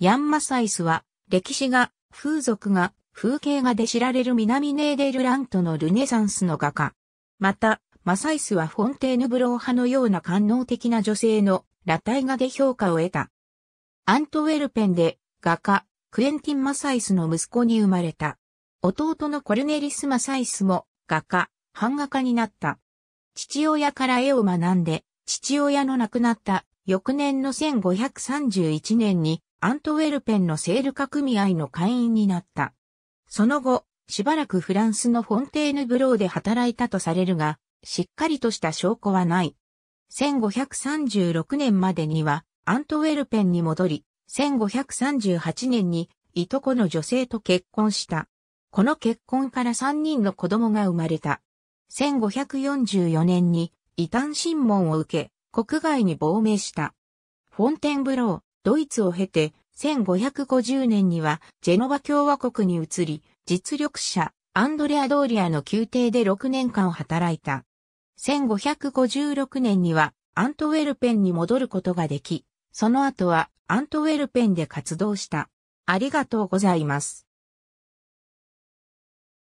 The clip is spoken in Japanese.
ヤンマサイスは、歴史が、風俗が、風景画で知られる南ネーデルラントのルネサンスの画家。また、マサイスはフォンテーヌブロー派のような官能的な女性の裸体画で評価を得た。アントウェルペンで画家、クエンティン・マサイスの息子に生まれた。弟のコルネリス・マサイスも画家、版画家になった。父親から絵を学んで、父親の亡くなった翌年の1531年にアントウェルペンのセール化組合の会員になった。その後、しばらくフランスのフォンテーヌブローで働いたとされるが、しっかりとした証拠はない。1536年までには、アントウェルペンに戻り、1538年に、いとこの女性と結婚した。この結婚から3人の子供が生まれた。1544年に、異端審問を受け、国外に亡命した。フォンテンブロー、ドイツを経て、1550年にはジェノバ共和国に移り、実力者、アンドレア・ドーリアの宮廷で6年間働いた。1556年にはアントウェルペンに戻ることができ、その後はアントウェルペンで活動した。ありがとうございます。